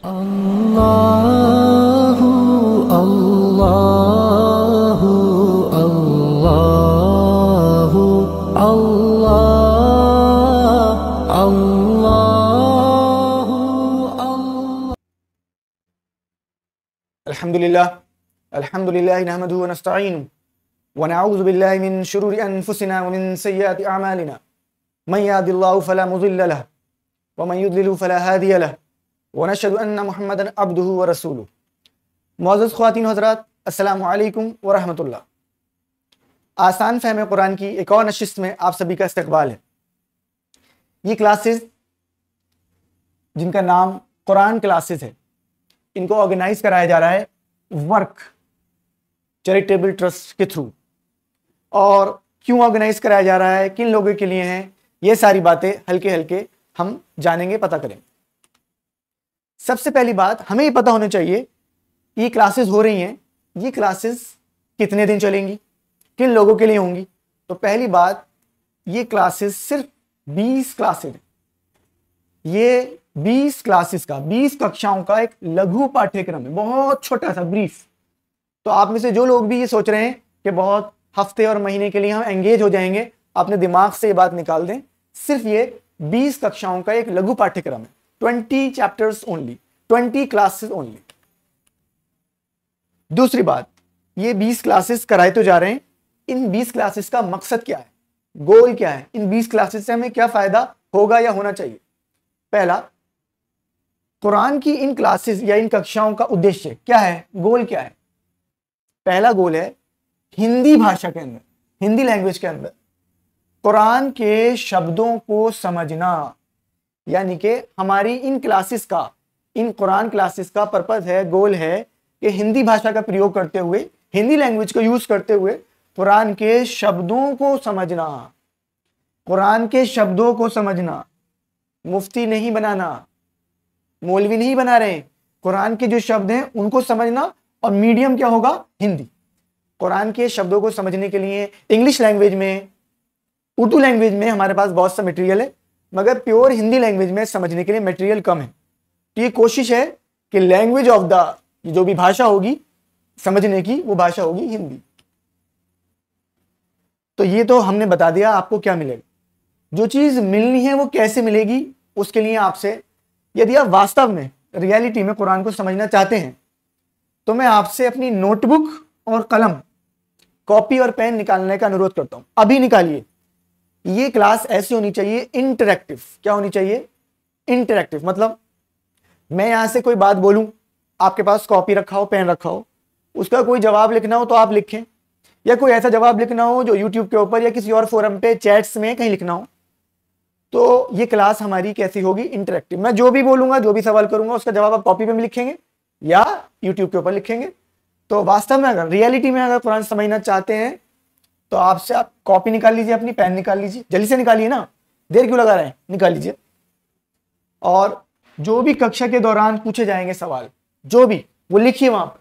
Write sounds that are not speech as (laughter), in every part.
الله الله الله الله الله الحمد لله الحمد لله نحمده ونستعينه ونعوذ بالله من شرور أنفسنا ومن سيئات أعمالنا من يهد الله فلا مضل له ومن يضلل فلا هادي له वनशदन Mahmad Abdu व रसूल Moz ख़वान हजरात अल्लाम वरहमल आसान फ़हम कुरान की एक और नशस्त में आप सभी का इस्तबाल है ये क्लासेस जिनका नाम कुरान क्लासेस है इनको ऑर्गेनाइज कराया जा रहा है वर्क चैरिटेबल ट्रस्ट के थ्रू और क्यों ऑर्गेनाइज कराया जा रहा है किन लोगों के लिए हैं ये सारी बातें हल्के हल्के हम जानेंगे पता करेंगे सबसे पहली बात हमें ये पता होना चाहिए ये क्लासेस हो रही हैं ये क्लासेस कितने दिन चलेंगी किन लोगों के लिए होंगी तो पहली बात ये क्लासेस सिर्फ 20 क्लासेस ये 20 क्लासेस का 20 कक्षाओं का एक लघु पाठ्यक्रम है बहुत छोटा सा ब्रीफ तो आप में से जो लोग भी ये सोच रहे हैं कि बहुत हफ्ते और महीने के लिए हम एंगेज हो जाएंगे अपने दिमाग से ये बात निकाल दें सिर्फ ये 20 कक्षाओं का एक लघु पाठ्यक्रम है twenty chapters only twenty classes only दूसरी बात ये बीस क्लासेस कराए तो जा रहे हैं इन बीस क्लासेस का मकसद क्या है गोल क्या है इन बीस क्लासेस से हमें क्या फायदा होगा या होना चाहिए पहला कुरान की इन क्लासेस या इन कक्षाओं का उद्देश्य क्या है गोल क्या है पहला गोल है हिंदी भाषा के अंदर हिंदी लैंग्वेज के अंदर कुरान के शब्दों को समझना यानी कि हमारी इन क्लासेस का इन कुरान क्लासेस का पर्पज़ है गोल है कि हिंदी भाषा का प्रयोग करते हुए हिंदी लैंग्वेज को यूज़ करते हुए कुरान के शब्दों को समझना कुरान के शब्दों को समझना मुफ्ती नहीं बनाना मौलवी नहीं बना रहे कुरान के जो शब्द हैं उनको समझना और मीडियम क्या होगा हिंदी कुरान के शब्दों को समझने के लिए इंग्लिश लैंग्वेज में उर्दू लैंग्वेज में हमारे पास बहुत सा मटेरियल है मगर प्योर हिंदी लैंग्वेज में समझने के लिए मटेरियल कम है तो ये कोशिश है कि लैंग्वेज ऑफ द जो भी भाषा होगी समझने की वो भाषा होगी हिंदी तो ये तो हमने बता दिया आपको क्या मिलेगा जो चीज मिलनी है वो कैसे मिलेगी उसके लिए आपसे यदि आप वास्तव में रियलिटी में कुरान को समझना चाहते हैं तो मैं आपसे अपनी नोटबुक और कलम कॉपी और पेन निकालने का अनुरोध करता हूं अभी निकालिए ये क्लास ऐसी होनी चाहिए इंटरेक्टिव क्या होनी चाहिए इंटरेक्टिव मतलब मैं यहां से कोई बात बोलूं आपके पास कॉपी रखा हो पेन रखा हो उसका कोई जवाब लिखना हो तो आप लिखें या कोई ऐसा जवाब लिखना हो जो यूट्यूब के ऊपर या किसी और फोरम पे चैट्स में कहीं लिखना हो तो ये क्लास हमारी कैसी होगी इंटरेक्टिव मैं जो भी बोलूंगा जो भी सवाल करूंगा उसका जवाब आप कॉपी पे में लिखेंगे या यूट्यूब के ऊपर लिखेंगे तो वास्तव में अगर रियलिटी में अगर कुरान समझना चाहते हैं तो आपसे आप कॉपी निकाल लीजिए अपनी पेन निकाल लीजिए जल्दी से निकालिए ना देर क्यों लगा रहे हैं निकाल लीजिए और जो भी कक्षा के दौरान पूछे जाएंगे सवाल जो भी वो लिखिए वहां पर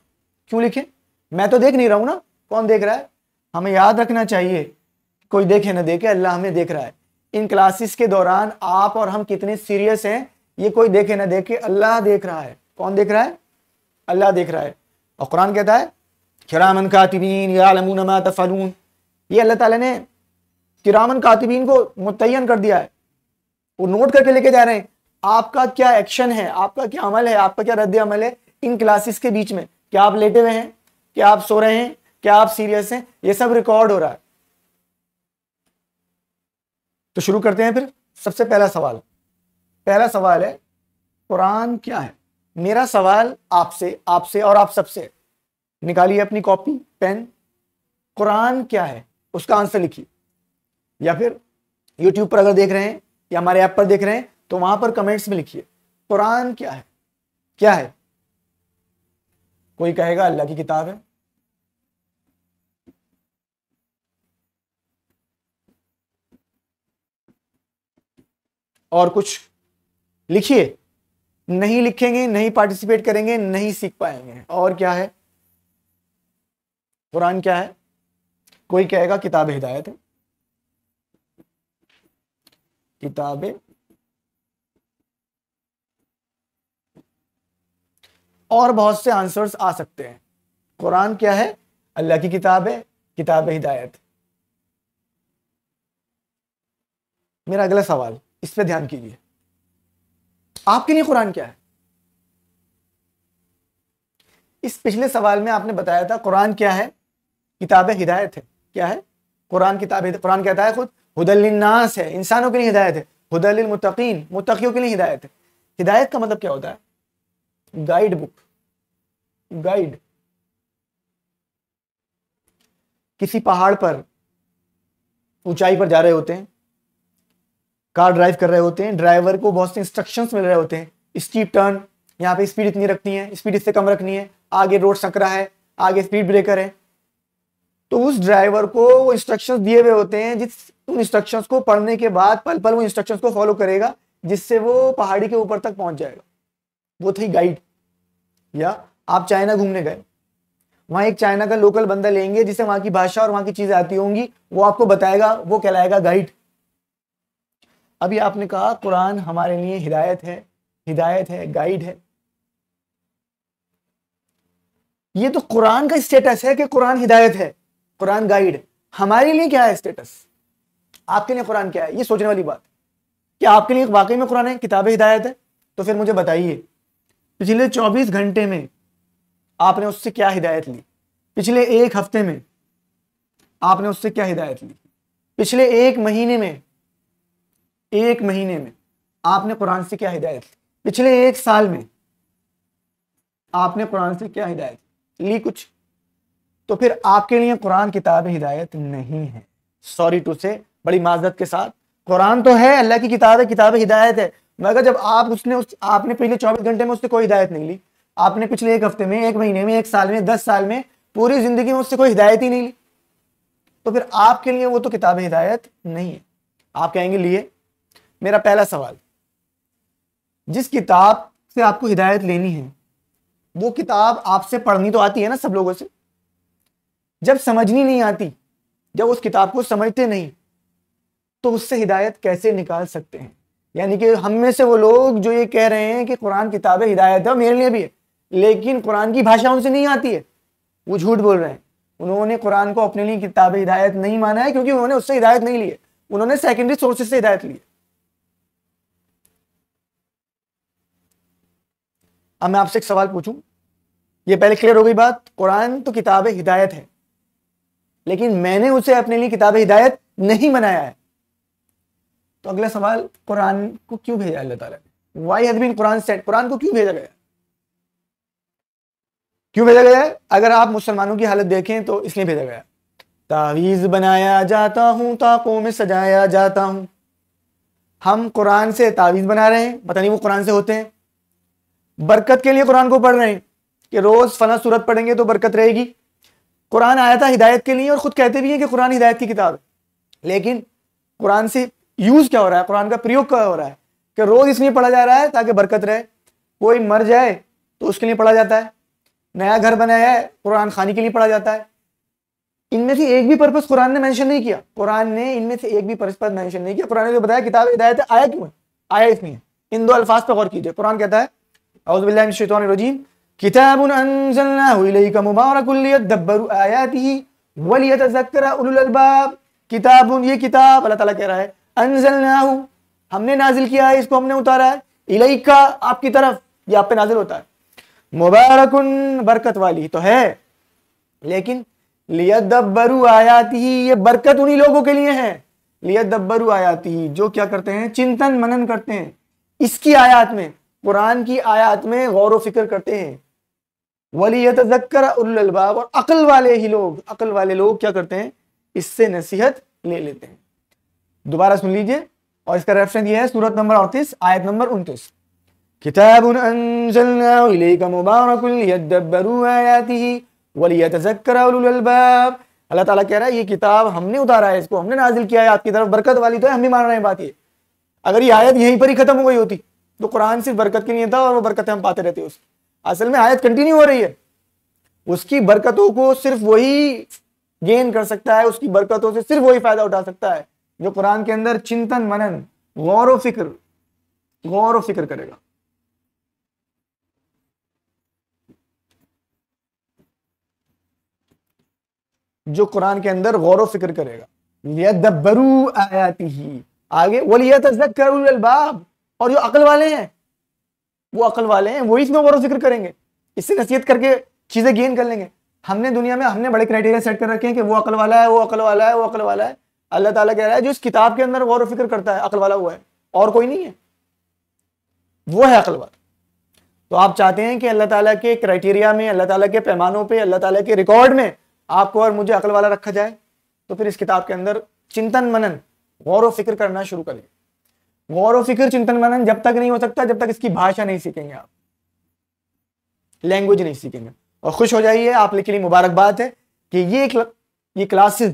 क्यों लिखे मैं तो देख नहीं रहा हूं ना कौन देख रहा है हमें याद रखना चाहिए कोई देखे ना देखे अल्लाह हमें देख रहा है इन क्लासेस के दौरान आप और हम कितने सीरियस हैं ये कोई देखे ना देखे अल्लाह देख रहा है कौन देख रहा है अल्लाह देख रहा है और कुरान कहता है खिरामन कातिबीन यालमून मा तफलून ये अल्लाह ताला ने किरामन कातिबीन को मुतयन कर दिया है वो नोट करके लेके जा रहे हैं आपका क्या एक्शन है आपका क्या अमल है आपका क्या रद्द अमल है इन क्लासेस के बीच में क्या आप लेटे हुए हैं क्या आप सो रहे हैं क्या आप सीरियस हैं ये सब रिकॉर्ड हो रहा है तो शुरू करते हैं फिर सबसे पहला सवाल पहला सवाल है कुरान क्या है मेरा सवाल आपसे आपसे और आप सबसे निकालिए अपनी कॉपी पेन कुरान क्या है उसका आंसर लिखिए या फिर यूट्यूब पर अगर देख रहे हैं या हमारे ऐप पर देख रहे हैं तो वहां पर कमेंट्स में लिखिए कुरान क्या है क्या है कोई कहेगा अल्लाह की किताब है और कुछ लिखिए नहीं लिखेंगे नहीं पार्टिसिपेट करेंगे नहीं सीख पाएंगे और क्या है कुरान क्या है कोई कहेगा किताब हिदायत है किताब और बहुत से आंसर्स आ सकते हैं कुरान क्या है अल्लाह की किताब है किताब हिदायत मेरा अगला सवाल इस पे ध्यान कीजिए आपके लिए कुरान क्या है इस पिछले सवाल में आपने बताया था कुरान क्या है किताब हिदायत है क्या है कुरान किताब कुरान कहता है खुद हुदलनास है इंसानों के लिए हिदायत है हुदल मुतकीन मुतकीयों के लिए हिदायत है हिदायत का मतलब क्या होता है गाइड बुक गाइड किसी पहाड़ पर ऊंचाई पर जा रहे होते हैं कार ड्राइव कर रहे होते हैं ड्राइवर को बहुत से इंस्ट्रक्शंस मिल रहे होते हैं स्टीप टर्न यहाँ पे स्पीड इतनी रखनी है स्पीड इससे कम रखनी है आगे रोड सकरा है आगे स्पीड ब्रेकर है तो उस ड्राइवर को वो इंस्ट्रक्शन दिए हुए होते हैं जिस उन इंस्ट्रक्शंस को पढ़ने के बाद पल पल वो इंस्ट्रक्शंस को फॉलो करेगा जिससे वो पहाड़ी के ऊपर तक पहुंच जाएगा वो थी गाइड या आप चाइना घूमने गए वहां एक चाइना का लोकल बंदा लेंगे जिसे वहां की भाषा और वहां की चीज़ें आती होंगी वो आपको बताएगा वो कहलाएगा गाइड अभी आपने कहा कुरान हमारे लिए हिदायत है हिदायत है गाइड है ये तो कुरान का स्टेटस है कि कुरान हिदायत है कुरान गाइड हमारे लिए क्या है स्टेटस आपके लिए कुरान क्या है ये सोचने वाली बात कि आपके लिए वाकई में कुरान है किताब हिदायत है तो फिर मुझे बताइए पिछले 24 घंटे में आपने उससे क्या हिदायत ली पिछले एक हफ्ते में आपने उससे क्या हिदायत ली पिछले एक महीने में एक महीने में आपने कुरान से क्या हिदायत ली पिछले एक साल में आपने कुरान से क्या हिदायत ली कुछ तो फिर आपके लिए कुरान किताब हिदायत नहीं है सॉरी टू से बड़ी माजरत के साथ कुरान तो है अल्लाह की किताब है किताब हिदायत है मगर जब आप उसने उस आपने पिछले चौबीस घंटे में उससे कोई हिदायत नहीं ली आपने पिछले एक हफ्ते में एक महीने में एक साल में दस साल में पूरी जिंदगी में उससे कोई हिदायत ही नहीं ली तो फिर आपके लिए वो तो किताब हिदायत नहीं है आप कहेंगे लिए मेरा पहला सवाल जिस किताब से आपको हिदायत लेनी है वो किताब आपसे पढ़नी तो आती है ना सब लोगों से जब समझनी नहीं आती जब उस किताब को समझते नहीं तो उससे हिदायत कैसे निकाल सकते हैं यानी कि हम में से वो लोग जो ये कह रहे हैं कि कुरान किताब हिदायत है मेरे लिए भी है लेकिन कुरान की भाषा उनसे नहीं आती है वो झूठ बोल रहे हैं उन्होंने कुरान को अपने लिए किताब हिदायत नहीं माना है क्योंकि उन्होंने उससे हिदायत नहीं ली है उन्होंने सेकेंडरी सोर्सेज से हिदायत ली अब मैं आपसे एक सवाल पूछूं ये पहले क्लियर हो गई बात कुरान तो किताब हिदायत है लेकिन मैंने उसे अपने लिए किताब हिदायत नहीं बनाया है तो अगला सवाल कुरान को क्यों भेजा Allah Taala why has been Quran sent Quran को क्यों भेजा गया क्यों भेजा गया अगर आप मुसलमानों की हालत देखें तो इसलिए भेजा गया तावीज़ बनाया जाता हूं ताकों में सजाया जाता हूं हम कुरान से तावीज़ बना रहे हैं पता नहीं वो कुरान से होते हैं बरकत के लिए कुरान को पढ़ रहे हैं कि रोज़ फला सूरत पढ़ेंगे तो बरकत रहेगी कुरान आया था हिदायत के लिए और ख़ुद कहते भी हैं कि कुरान हिदायत की किताब है लेकिन कुरान से यूज़ क्या हो रहा है कुरान का प्रयोग क्या हो रहा है कि रोज़ इसलिए पढ़ा जा रहा है ताकि बरकत रहे कोई मर जाए तो उसके लिए पढ़ा जाता है नया घर बनाया है कुरान खानी के लिए पढ़ा जाता है इनमें से एक भी पर्पज कुरान ने मैंशन नहीं किया कुरान ने इनमें से एक भी पर्पज मैंशन नहीं किया कुरान ने बताया किताब हिदायत आया क्यों आया इसमें इन दो अल्फाज पर गौर कीजिए कुरान कहता है किताब मुबारक लियदब्बरु आयातिही वलियतज़क्कर उलुल अल्बाब किताब ये किताब अल्लाह ताला कह रहा है अनजलनाहु हमने नाजिल किया है इसको हमने उतारा है इलैका आपकी तरफ ये आप पे नाजिल होता है मुबारक बरकत वाली तो है लेकिन लियदब्बरु आयाती ये बरकत उन्हीं लोगों के लिए है लियदब्बरु आयाती जो क्या करते हैं चिंतन मनन करते हैं इसकी आयात में कुरान की आयात में गौर व फिक्र करते हैं वली तजक्कर उलबाब और अकल वाले ही लोग अकल वाले लोग क्या करते हैं इससे नसीहत ले लेते हैं दोबारा सुन लीजिए और इसका रेफरेंस ये है सूरत नंबर अड़तीस आयत नंबर उनतीस किताब मुबारक अल्लाह ताला कह रहा है ये किताब हमने उतारा है इसको हमने नाजिल किया है आपकी तरफ बरकत वाली तो है हम भी मान रहे हैं बात ये अगर ये आयत यहीं पर ही खत्म हो गई होती तो कुरान सिर्फ बरकत के लिए था और वो बरकत हम पाते रहते उसकी असल में आयत कंटिन्यू हो रही है उसकी बरकतों को सिर्फ वही गेन कर सकता है उसकी बरकतों से सिर्फ वही फायदा उठा सकता है जो कुरान के अंदर चिंतन मनन गौर फिक्र गौर फिक्र करेगा जो कुरान के अंदर गौर फिक्र करेगा लियदब्बरू आयाती ही आगे वलियत और जो अकल वाले हैं वो अकल वाले हैं वही इसमें गौरव जिक्र करेंगे इससे नसीहत करके चीज़ें गेन कर लेंगे हमने दुनिया में हमने बड़े क्राइटेरिया सेट कर रखे हैं कि वो अकल वाला है वो अकल वाला है वो अकल वाला है अल्लाह ताला कह रहा है जो इस किताब के अंदर गौर फिक्र करता है अकल वाला हुआ है और कोई नहीं है वो है अकल वाला तो आप चाहते हैं कि अल्लाह ताला के क्राइटेरिया में अल्लाह ताला के पैमानों पे अल्लाह ताला के रिकॉर्ड में आपको और मुझे अकल वाला रखा जाए तो फिर इस किताब के अंदर चिंतन मनन गौर व फिक्र करना शुरू करें गौर और फिक्र चिंतन मनन जब तक नहीं हो सकता जब तक इसकी भाषा नहीं सीखेंगे आप लैंग्वेज नहीं सीखेंगे और खुश हो जाइए आप के लिए मुबारकबाद है कि ये ये क्लासेस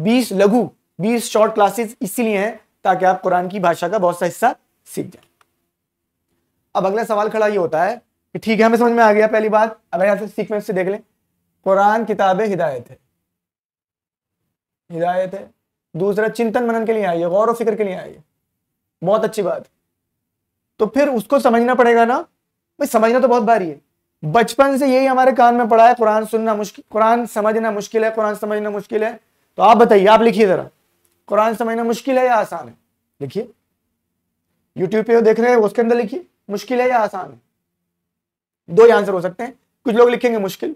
बीस लघु बीस शॉर्ट क्लासेस इसीलिए हैं ताकि आप कुरान की भाषा का बहुत सा हिस्सा सीख जाए अब अगला सवाल खड़ा ये होता है कि ठीक है हमें समझ में आ गया पहली बात अगर यहां से देख लें कुरान किताब हिदायत है हिदायत है दूसरा चिंतन मनन के लिए आइए गौर व फिक्र के लिए आइए बहुत अच्छी बात तो फिर उसको समझना पड़ेगा ना भाई समझना तो बहुत भारी है बचपन से यही हमारे कान में पड़ा है कुरान सुनना मुश्किल कुरान समझना मुश्किल है कुरान समझना मुश्किल है तो आप बताइए आप लिखिए जरा कुरान समझना मुश्किल है या आसान है लिखिए यूट्यूब पे देख रहे हैं उसके अंदर लिखिए मुश्किल है या आसान है दो ही आंसर हो सकते हैं कुछ लोग लिखेंगे मुश्किल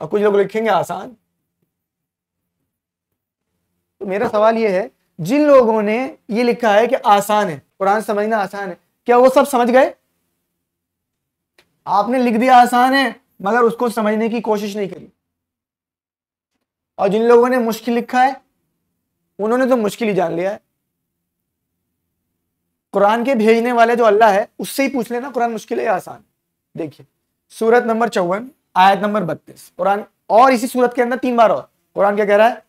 और कुछ लोग लिखेंगे आसान तो मेरा सवाल ये है जिन लोगों ने ये लिखा है कि आसान है कुरान समझना आसान है क्या वो सब समझ गए आपने लिख दिया आसान है मगर उसको समझने की कोशिश नहीं करी और जिन लोगों ने मुश्किल लिखा है उन्होंने तो मुश्किल ही जान लिया है कुरान के भेजने वाले जो अल्लाह है उससे ही पूछ लेना कुरान मुश्किल है या आसान देखिए सूरत नंबर चौवन आयत नंबर बत्तीस कुरान और इसी सूरत के अंदर तीन बार और कुरान क्या कह रहा है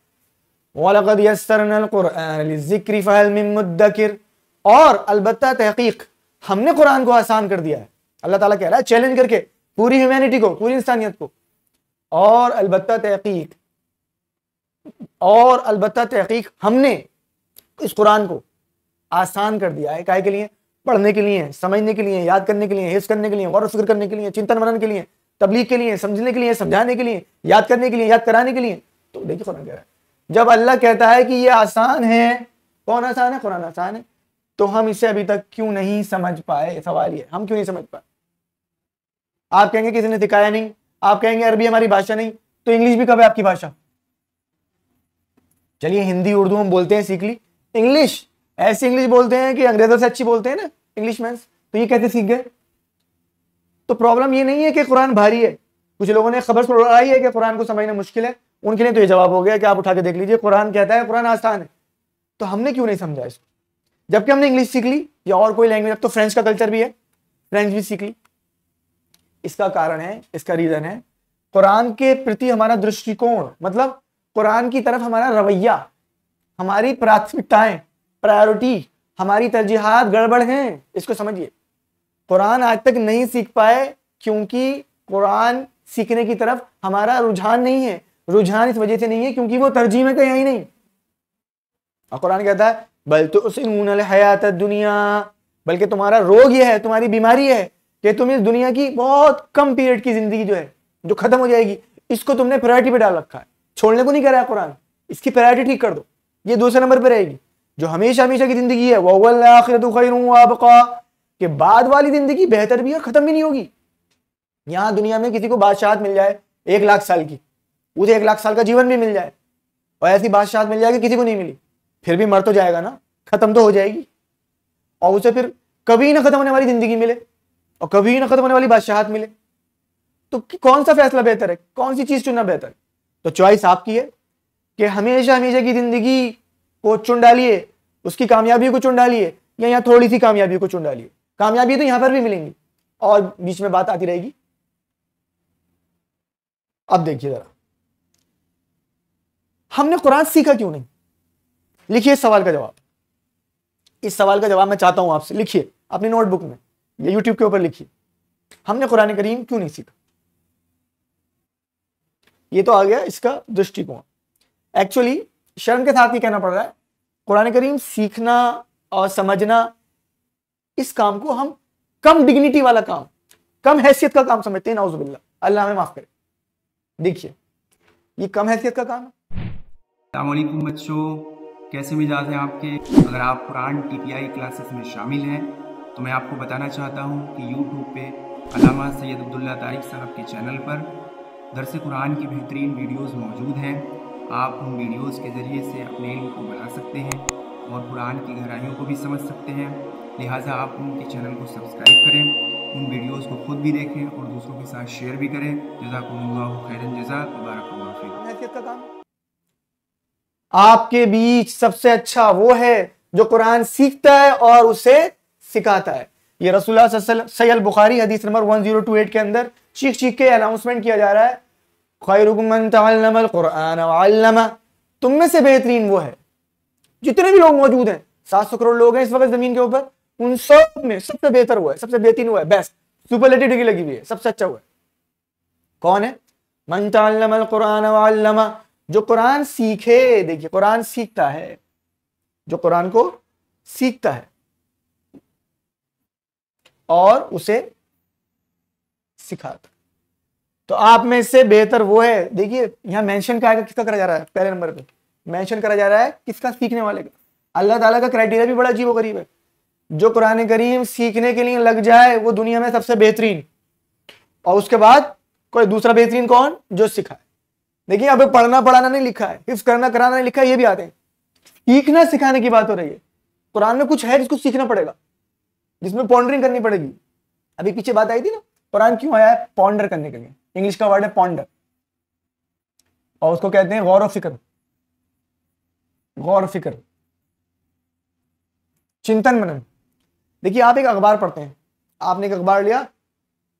और अलबत् तहकीक हमने कुरान को आसान कर दिया है अल्लाह ताला कह रहा है चैलेंज करके पूरी ह्यूमैनिटी को पूरी इंसानियत को और अलबत् तहकीक और अलबत् तहकीक हमने इस कुरान को आसान कर दिया है काय के लिए पढ़ने के लिए समझने के लिए याद करने के लिए हिस्स करने के लिए गौर फिक्र करने के लिए चिंतन वर्णन के लिए तबलीग के लिए समझने के लिए समझाने के लिए याद करने के लिए याद कराने के लिए तो देखिए कुरान कह रहा है जब अल्लाह कहता है कि ये आसान है कौन आसान है कुरान आसान है तो हम इसे अभी तक क्यों नहीं समझ पाए सवाल ये हम क्यों नहीं समझ पाए आप कहेंगे किसी ने सिखाया नहीं आप कहेंगे अरबी हमारी भाषा नहीं तो इंग्लिश भी कब है आपकी भाषा चलिए हिंदी उर्दू हम बोलते हैं सीख ली इंग्लिश ऐसी इंग्लिश बोलते हैं कि अंग्रेजों से अच्छी बोलते हैं ना इंग्लिश मैं तो ये कहते सीख गए तो प्रॉब्लम ये नहीं है कि कुरान भारी है कुछ लोगों ने खबर सुनाई है कि कुरान को समझना मुश्किल है उनके लिए तो ये जवाब हो गया कि आप उठा के देख लीजिए कुरान कहता है कुरान आसान है तो हमने क्यों नहीं समझा इसको जबकि हमने इंग्लिश सीख ली या और कोई लैंग्वेज अब तो फ्रेंच का कल्चर भी है फ्रेंच भी सीख ली इसका कारण है इसका रीज़न है कुरान के प्रति हमारा दृष्टिकोण मतलब कुरान की तरफ हमारा रवैया हमारी प्राथमिकताएं प्रायोरिटी हमारी तरजीहत गड़बड़ हैं इसको समझिए कुरान आज तक नहीं सीख पाए क्योंकि कुरान सीखने की तरफ हमारा रुझान नहीं है रुझान इस वजह से नहीं है क्योंकि वो तरजीह में कहीं नहीं और कुरान कहता है बल तो हयात दुनिया बल्कि तुम्हारा रोग यह है तुम्हारी बीमारी है कि तुम इस दुनिया की बहुत कम पीरियड की जिंदगी जो है जो खत्म हो जाएगी इसको तुमने प्रायोरिटी पे डाल रखा है छोड़ने को नहीं करा है कुरान इसकी प्रायोरिटी ठीक कर दो ये दूसरे नंबर पर रहेगी जो हमेशा हमेशा की जिंदगी है वह आपका कि बाद वाली जिंदगी बेहतर भी है खत्म भी नहीं होगी यहाँ दुनिया में किसी को बादशाह मिल जाए एक लाख साल की उसे तो एक लाख साल का जीवन भी मिल जाए और ऐसी बादशाह मिल जाएगी किसी को नहीं मिली फिर भी मर तो जाएगा ना खत्म तो हो जाएगी और उसे फिर कभी ना खत्म होने वाली जिंदगी मिले और कभी ना खत्म होने वाली बादशाहत मिले तो कौन सा फैसला बेहतर है कौन सी चीज चुनना बेहतर है तो चॉइस आपकी है कि हमेशा हमेशा की जिंदगी को चुन डालिए उसकी कामयाबी को चुन डालिए या यहाँ थोड़ी सी कामयाबी को चुन डालिए कामयाबी तो यहां पर भी मिलेंगी और बीच में बात आती रहेगी अब देखिए जरा हमने कुरान सीखा क्यों नहीं लिखिए इस सवाल का जवाब इस सवाल का जवाब मैं चाहता हूं आपसे लिखिए अपनी नोटबुक में या यूट्यूब के ऊपर लिखिए हमने कुरान करीम क्यों नहीं सीखा ये तो आ गया इसका दृष्टिकोण एक्चुअली शर्म के साथ ही कहना पड़ रहा है कुरान करीम सीखना और समझना इस काम को हम कम डिग्निटी वाला काम कम हैसियत का काम समझते हैं नाउजुबिल्ला अल्लाह हमें माफ करे देखिए ये कम हैसियत का काम है अल्लाम बच्चों कैसे मिजाज हैं आपके अगर आप Quran T P I classes में शामिल हैं तो मैं आपको बताना चाहता हूँ कि यूट्यूब पे अलामा सैयद अब्दुल्ला तारिक साहब के चैनल पर दरस कुरान की बेहतरीन वीडियोस मौजूद हैं आप उन वीडियोस के ज़रिए से अपने इल्म को बढ़ा सकते हैं और कुरान की गहराइयों को भी समझ सकते हैं लिहाजा आप उनके चैनल को सब्सक्राइब करें उन वीडियोज़ को खुद भी देखें और दूसरों के साथ शेयर भी करें जजाक खैरन जजा मुबारक हैसियत का काम आपके बीच सबसे अच्छा वो है जो कुरान सीखता है और उसे सिखाता है ये रसूल सैल बुखारी हदीस नंबर 1028 के अंदर चीख चीख के अनाउंसमेंट किया जा रहा है खैरुकमन तुम में से बेहतरीन वो है जितने भी लोग मौजूद हैं सात सौ करोड़ लोग हैं इस वक्त जमीन के ऊपर उन सब में सबसे बेहतर हुआ है सबसे बेहतरीन हुआ है बेस्ट सुपरलेटिव डिग्री लगी हुई है सबसे अच्छा हुआ है कौन है मन तमल कुरान जो कुरान सीखे देखिए कुरान सीखता है जो कुरान को सीखता है और उसे सिखाता तो आप में से बेहतर वो है देखिए यहां मेंशन का किसका करा जा रहा है पहले नंबर पे मेंशन करा जा रहा है किसका सीखने वाले का अल्लाह ताला का क्राइटेरिया भी बड़ा अजीब गरीब है जो कुरान करीम सीखने के लिए लग जाए वो दुनिया में सबसे बेहतरीन और उसके बाद कोई दूसरा बेहतरीन कौन जो सिखाए देखिए यहाँ पे पढ़ना पढ़ाना नहीं लिखा है हिफ्स करना कराना नहीं लिखा है ये भी आते हैं सीखना सिखाने की बात हो रही है कुरान में कुछ है जिसको सीखना पड़ेगा जिसमें पॉन्डरिंग करनी पड़ेगी अभी पीछे बात आई थी ना कुरान क्यों आया है पॉन्डर करने के लिए इंग्लिश का वर्ड है पॉन्डर और उसको कहते हैं गौर फिक्र गौर फिक्र चिंतन मनन देखिए आप एक अखबार पढ़ते हैं आपने एक अखबार लिया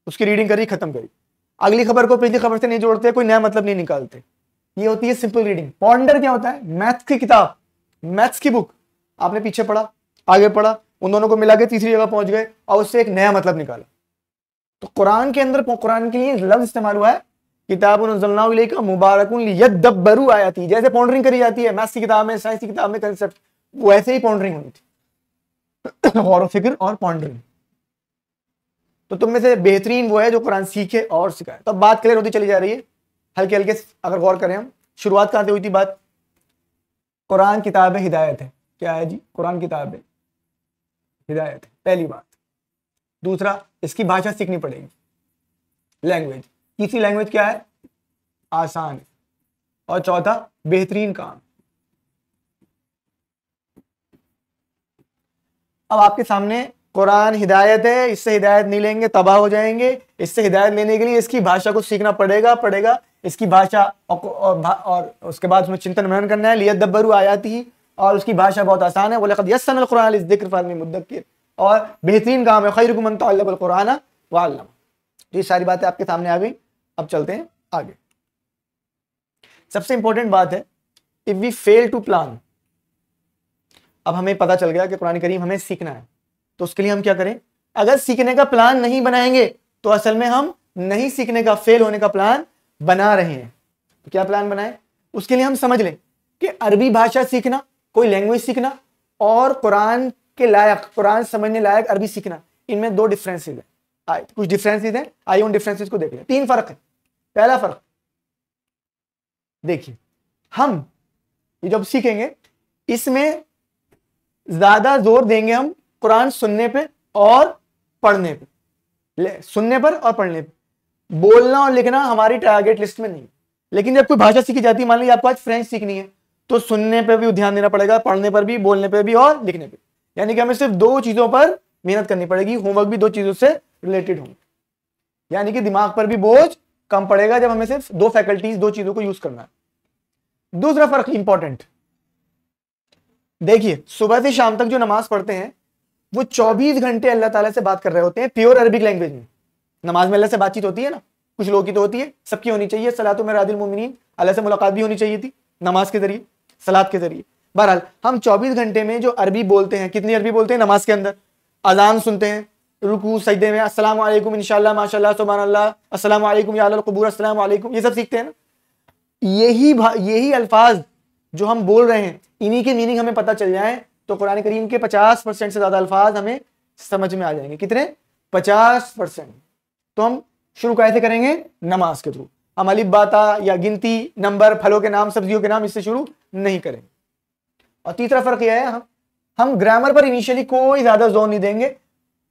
उसकी रीडिंग करी खत्म करी अगली खबर को पिछली खबर से नहीं जोड़ते कोई नया मतलब नहीं निकालते ये होती है सिंपल रीडिंग पॉन्डर क्या होता है मैथ्स की किताब मैथ्स की बुक आपने पीछे पढ़ा आगे पढ़ा उन दोनों को मिला के तीसरी जगह पहुंच गए और उससे एक नया मतलब निकाला तो कुरान के अंदर कुरान के लिए लफ्ज इस्तेमाल हुआ है किताब का मुबारक आया थी जैसे पॉन्डरिंग करी जाती है मैथ्स की किताब में साइंस की किताब में कंसेप्ट वैसे ही पॉन्डरिंग होनी थी (coughs) और फिक्र और पॉन्डरिंग तो तुम में से बेहतरीन वो है जो कुरान सीखे और सिखाए तो बात क्लियर होती चली जा रही है हल्के हल्के अगर गौर करें हम शुरुआत कहाँ से हुई थी बात कुरान किताब हिदायत है क्या है जी कुरान किताब है हिदायत है पहली बात दूसरा इसकी भाषा सीखनी पड़ेगी लैंग्वेज तीसरी लैंग्वेज क्या है आसान और चौथा बेहतरीन काम अब आपके सामने कुरान हिदायत है इससे हिदायत नहीं लेंगे तबाह हो जाएंगे इससे हिदायत लेने के लिए इसकी भाषा को सीखना पड़ेगा पड़ेगा इसकी भाषा और, और, और उसके बाद उसमें चिंतन मनन करना है लियत दब्बरू आयाती ही और उसकी भाषा बहुत आसान है वो यसन कुरान जिक्र और बेहतरीन काम है खैर मन वालम ये सारी बातें आपके सामने आ गई अब चलते हैं आगे सबसे इंपॉर्टेंट बात है if we fail to plan अब हमें पता चल गया कि कुरान करीम हमें सीखना है तो उसके लिए हम क्या करें अगर सीखने का प्लान नहीं बनाएंगे तो असल में हम नहीं सीखने का फेल होने का प्लान बना रहे हैं तो क्या प्लान बनाए उसके लिए हम समझ लें कि अरबी भाषा सीखना कोई लैंग्वेज सीखना और कुरान के लायक कुरान समझने लायक अरबी सीखना इनमें दो डिफरेंसेस हैं आए कुछ डिफरेंसेस हैं आइए उन डिफरेंसेस को देख लें तीन फर्क है पहला फर्क देखिए हम ये जब सीखेंगे इसमें ज्यादा जोर देंगे हम कुरान सुनने पे और पढ़ने पे सुनने पर और पढ़ने पे बोलना और लिखना हमारी टारगेट लिस्ट में नहीं लेकिन जब कोई भाषा सीखी जाती है मान लीजिए आपको आज फ्रेंच सीखनी है तो सुनने पर भी ध्यान देना पड़ेगा पढ़ने पर भी बोलने पर भी और लिखने पर यानी कि हमें सिर्फ दो चीजों पर मेहनत करनी पड़ेगी होमवर्क भी दो चीजों से रिलेटेड होंगे यानी कि दिमाग पर भी बोझ कम पड़ेगा जब हमें सिर्फ दो फैकल्टीज दो चीजों को यूज करना है दूसरा फर्क इंपॉर्टेंट देखिए सुबह से शाम तक जो नमाज पढ़ते हैं वो 24 घंटे अल्लाह ताला से बात कर रहे होते हैं प्योर अरबिक लैंग्वेज में नमाज में अल्लाह से बातचीत होती है ना कुछ लोगों की तो होती है सबकी होनी चाहिए सलात में मुमिन अल्लाह से मुलाकात भी होनी चाहिए थी नमाज के जरिए सलाद के जरिए बहरहाल हम 24 घंटे में जो अरबी बोलते हैं कितनी अरबी बोलते हैं नमाज के अंदर अजान सुनते हैं रुकू सजदे में अस्सलाम वालेकुम माशा माशाल्लाह सुबहान कबूर अस्सलाम ये सब सीखते हैं ना यही यही अल्फाज जो हम बोल रहे हैं इन्हीं के मीनिंग हमें पता चल जाए तो कुरान करीम के पचास परसेंट से ज़्यादा अल्फाज हमें समझ में आ जाएंगे कितने पचास परसेंट तो हम शुरू कैसे करेंगे नमाज के थ्रू हम अलिबाता या गिनती नंबर फलों के नाम सब्जियों के नाम इससे शुरू नहीं करेंगे और तीसरा फ़र्क यह है हम हम ग्रामर पर इनिशियली कोई ज़्यादा जोर नहीं देंगे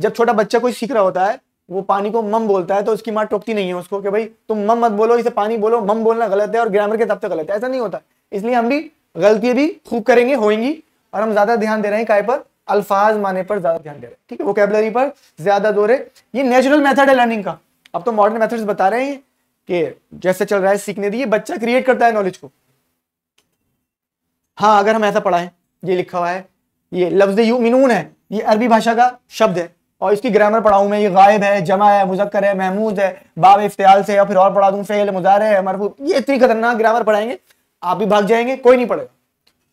जब छोटा बच्चा कोई सीख रहा होता है वो पानी को मम बोलता है तो उसकी माँ टोकती नहीं है उसको कि भाई तुम मम मत बोलो इसे पानी बोलो मम बोलना गलत है और ग्रामर के तब तक गलत है ऐसा नहीं होता इसलिए हम भी गलतियां भी खूब करेंगे होएंगी और हम ज्यादा ध्यान दे रहे हैं काय पर अल्फाज माने पर ज्यादा ध्यान दे रहे हैं ठीक है वोकेबलरी पर ज्यादा दो है ये नेचुरल मेथड है लर्निंग का अब तो मॉडर्न मेथड्स बता रहे हैं कि जैसे चल रहा है सीखने दिए बच्चा क्रिएट करता है नॉलेज को हाँ अगर हम ऐसा पढ़ाएं ये लिखा हुआ है ये लफ्ज यू मिनून है ये अरबी भाषा का शब्द है और इसकी ग्रामर पढ़ाऊं मैं ये गायब है जमा है मुजक्कर है महमूद है बाब इफ्तियाल से या फिर और पढ़ा दूं फेल मुजार है मरबू ये इतनी खतरनाक ग्रामर पढ़ाएंगे आप भी भाग जाएंगे कोई नहीं पढ़ेगा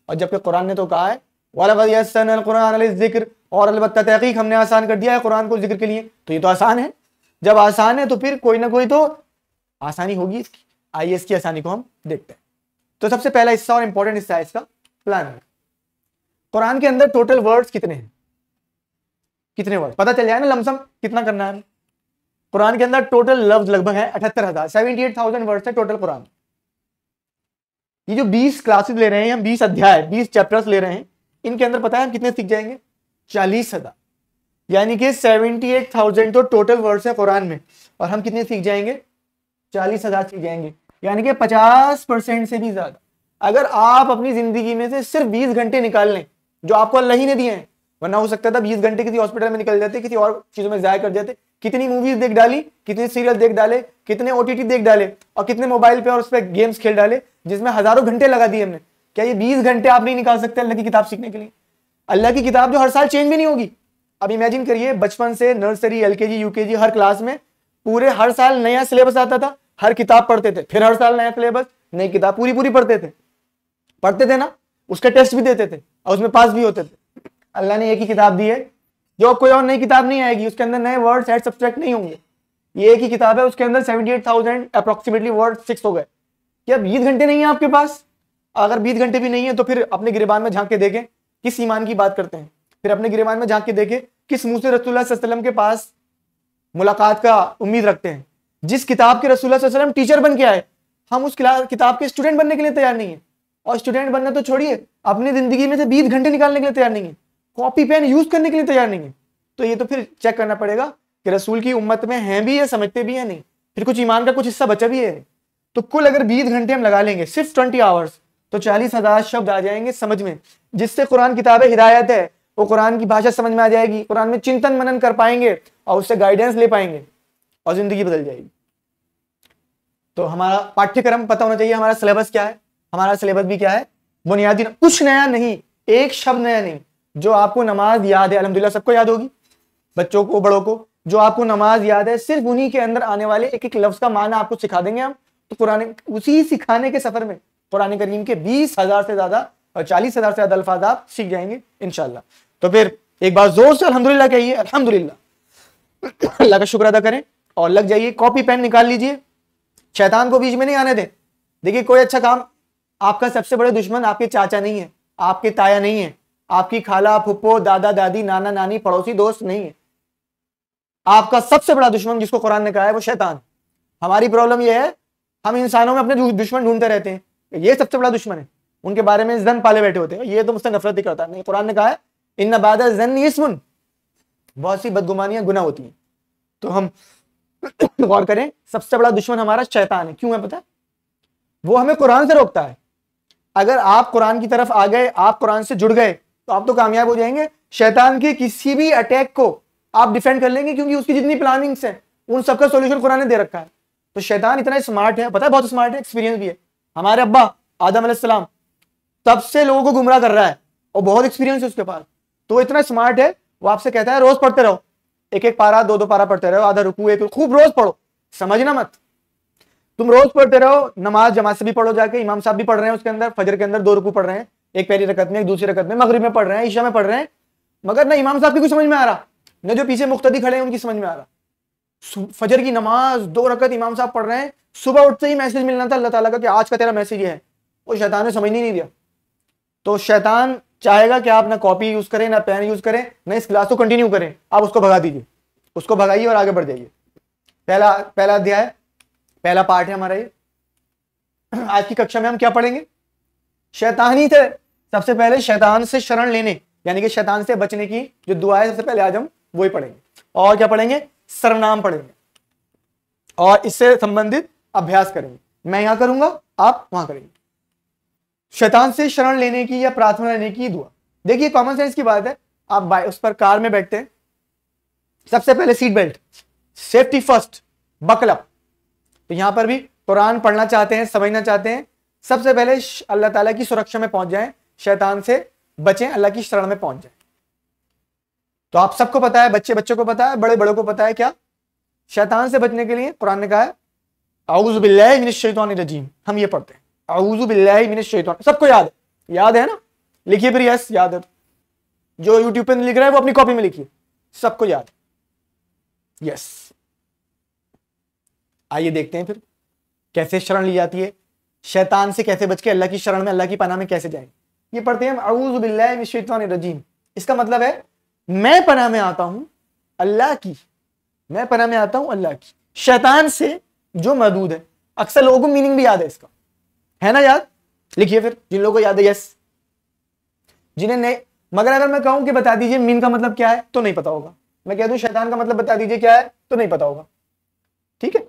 और जबकि कुरान ने तो कहा है वालिक्र और अलबत् तहकीक हमने आसान कर दिया है कुरान को जिक्र के लिए तो ये तो आसान है जब आसान है तो फिर कोई ना कोई तो आसानी होगी इसकी आइए इसकी आसानी को हम देखते हैं तो सबसे पहला हिस्सा और इंपॉर्टेंट हिस्सा है इसका प्लान कुरान के अंदर टोटल वर्ड्स कितने हैं कितने वर्ड पता चल जाए ना लमसम कितना करना है कुरान के अंदर टोटल लफ्ज लगभग है अठहत्तर हजार सेवेंटी एट थाउजेंड वर्ड है टोटल कुरान ये जो बीस क्लासेस ले रहे हैं हम बीस अध्याय बीस चैप्टर्स ले रहे हैं इनके अंदर पता है हम कितने सीख जाएंगे चालीस हजार यानी कि सेवेंटी एट थाउजेंड तो टोटल वर्ड्स है कुरान में और हम कितने सीख जाएंगे चालीस हजार सीख जाएंगे यानी कि पचास परसेंट से भी ज्यादा अगर आप अपनी जिंदगी में से सिर्फ बीस घंटे निकाल लें जो आपको अल्लाह ही ने दिए हैं वरना हो सकता था बीस घंटे किसी हॉस्पिटल में निकल जाते किसी और चीजों में जाया कर जाते कितनी मूवीज देख डाली कितने सीरियल देख डाले कितने ओटीटी देख डाले और कितने मोबाइल पे और उस पर गेम्स खेल डाले जिसमें हजारों घंटे लगा दिए हमने क्या ये बीस घंटे आप नहीं निकाल सकते अल्लाह की किताब सीखने के लिए अल्लाह की किताब जो हर साल चेंज भी नहीं होगी अब इमेजिन करिए बचपन से नर्सरी एलकेजी यूकेजी हर क्लास में पूरे हर साल नया सिलेबस आता था हर किताब पढ़ते थे फिर हर साल नया सिलेबस नई किताब पूरी पूरी पढ़ते थे पढ़ते थे ना उसके टेस्ट भी देते थे और उसमें पास भी होते थे अल्लाह ने एक ही किताब दी है जो कोई और नई किताब नहीं आएगी उसके अंदर नए वर्ड्स एड सब्सट्रैक्ट नहीं होंगे ये एक ही किताब है उसके अंदर seventy eight thousand approximately word fix हो गए क्या बीस घंटे नहीं है आपके पास अगर बीस घंटे भी नहीं है तो फिर अपने गिरबान में झांक के देखें किस ईमान की बात करते हैं फिर अपने गिरबान में झांक के देखें किस मुंह से रसुल्लाम के पास मुलाकात का उम्मीद रखते हैं जिस किताब के रसुल्लाम टीचर बन के आए हम उस किताब के स्टूडेंट बनने के लिए तैयार नहीं है और स्टूडेंट बनना तो छोड़िए अपनी जिंदगी में से बीस घंटे निकालने के लिए तैयार नहीं है कॉपी पेन यूज करने के लिए तैयार नहीं है तो ये तो फिर चेक करना पड़ेगा कि रसूल की उम्मत में हैं भी है समझते भी है नहीं फिर कुछ ईमान का कुछ हिस्सा बचा भी है तो कुल अगर बीस घंटे हम लगा लेंगे सिर्फ ट्वेंटी आवर्स तो चालीस हजार शब्द आ जाएंगे समझ में जिससे कुरान किताब हिदायत है वो कुरान की भाषा समझ में आ जाएगी कुरान में चिंतन मनन कर पाएंगे और उससे गाइडेंस ले पाएंगे और जिंदगी बदल जाएगी तो हमारा पाठ्यक्रम पता होना चाहिए हमारा सिलेबस क्या है हमारा सिलेबस भी क्या है बुनियादी कुछ नया नहीं एक शब्द नया नहीं जो आपको नमाज याद है अलहमदिल्ला सबको याद होगी बच्चों को बड़ों को जो आपको नमाज याद है सिर्फ उन्हीं के अंदर आने वाले एक एक लफ्ज का माना आपको सिखा देंगे हम तो कुरान उसी सिखाने के सफर में पुराने करीम के बीस हजार से ज्यादा और चालीस हजार से ज्यादा अल्फाज आप सीख जाएंगे इनशाला तो फिर एक बार जोर से अलहमदुल्ला कहिए अलहमदुल्ला अल्लाह का शुक्र अदा करें और लग जाइए कॉपी पेन निकाल लीजिए शैतान को बीच में नहीं आने दें देखिए कोई अच्छा काम आपका सबसे बड़े दुश्मन आपके चाचा नहीं है आपके ताया नहीं है आपकी खाला फुप्पो दादा दादी नाना नानी पड़ोसी दोस्त नहीं है आपका सबसे बड़ा दुश्मन जिसको कुरान ने कहा है वो शैतान हमारी प्रॉब्लम यह है हम इंसानों में अपने दुश्मन ढूंढते रहते हैं ये सबसे बड़ा दुश्मन है उनके बारे में जन पाले बैठे होते हैं ये तो मुझसे नफरत ही करता है कुरान ने कहा है इन नबादा जन बहुत सी बदगुमानियां गुना होती हैं तो हम (coughs) गौर करें सबसे बड़ा दुश्मन हमारा शैतान है क्यों है पता वो हमें कुरान से रोकता है अगर आप कुरान की तरफ आ गए आप कुरान से जुड़ गए तो आप तो कामयाब हो जाएंगे शैतान के किसी भी अटैक को आप डिफेंड कर लेंगे क्योंकि उसकी जितनी प्लानिंग्स हैं उन सबका सोल्यूशन कुरान ने दे रखा है तो शैतान इतना स्मार्ट है पता है बहुत स्मार्ट है एक्सपीरियंस भी है हमारे अब्बा आदम अलैहिस्सलाम तब से लोगों को गुमराह कर रहा है और बहुत एक्सपीरियंस है उसके पास तो इतना स्मार्ट है वो आपसे कहता है रोज पढ़ते रहो एक एक पारा दो दो पारा पढ़ते रहो आधा रुकू एक खूब रोज पढ़ो समझना मत तुम रोज पढ़ते रहो नमाज जमात से भी पढ़ो जाके इमाम साहब भी पढ़ रहे हैं उसके अंदर फजर के अंदर दो रुकू पढ़ रहे हैं एक पहली रकत में एक दूसरी रकत में मगरब में पढ़ रहे हैं ईशा में पढ़ रहे हैं मगर ना इमाम साहब की कुछ समझ में आ रहा न जो पीछे मुख्तदी खड़े हैं उनकी समझ में आ रहा फजर की नमाज दो रकत इमाम साहब पढ़ रहे हैं सुबह उठते ही मैसेज मिलना था अल्लाह ताला का कि आज का तेरा मैसेज है वो शैतान ने समझ नहीं दिया तो शैतान चाहेगा कि आप ना कॉपी यूज करें ना पेन यूज करें ना इस क्लास को कंटिन्यू करें आप उसको भगा दीजिए उसको भगाइए और आगे बढ़ जाइए पहला पहला अध्याय पहला पार्ट है हमारा ये आज की कक्षा में हम क्या पढ़ेंगे शैतान ही थे सबसे पहले शैतान से शरण लेने यानी कि शैतान से बचने की जो दुआ है सबसे पहले आज हम वही पढ़ेंगे और क्या पढ़ेंगे सर्वनाम पढ़ेंगे और इससे संबंधित अभ्यास करेंगे मैं यहां करूंगा आप वहां करेंगे शैतान से शरण लेने की या प्रार्थना लेने की दुआ देखिए कॉमन सेंस की बात है आप उस पर कार में बैठते हैं सबसे पहले seat belt safety first buckle up तो यहां पर भी कुरान पढ़ना चाहते हैं समझना चाहते हैं सबसे पहले अल्लाह ताला की सुरक्षा में पहुंच जाएं शैतान से बचें अल्लाह की शरण में पहुंच जाए तो आप सबको पता है बच्चे बच्चों को पता है बड़े बड़ों को पता है क्या शैतान से बचने के लिए कुरान ने कहा है आउज हम ये पढ़ते हैं सबको याद है याद है ना लिखिए फिर यस याद है तो। जो यूट्यूब पे लिख रहा है वो अपनी कॉपी में लिखिए सबको याद यस आइए देखते हैं फिर कैसे शरण ली जाती है शैतान से कैसे बच के अल्लाह की शरण में अल्लाह की पना में कैसे जाएंगे ये पढ़ते हैं हम आउज बिल्लाजीम इसका मतलब है मैं पना में आता हूं अल्लाह की मैं पना में आता हूं अल्लाह की शैतान से जो मदूद है अक्सर लोगों को मीनिंग भी याद है इसका है ना याद लिखिए फिर जिन लोगों को याद है यस जिन्हें नहीं मगर अगर मैं कहूं कि बता दीजिए मीन का मतलब क्या है तो नहीं पता होगा मैं कह दू शैतान का मतलब बता दीजिए क्या है तो नहीं पता होगा ठीक है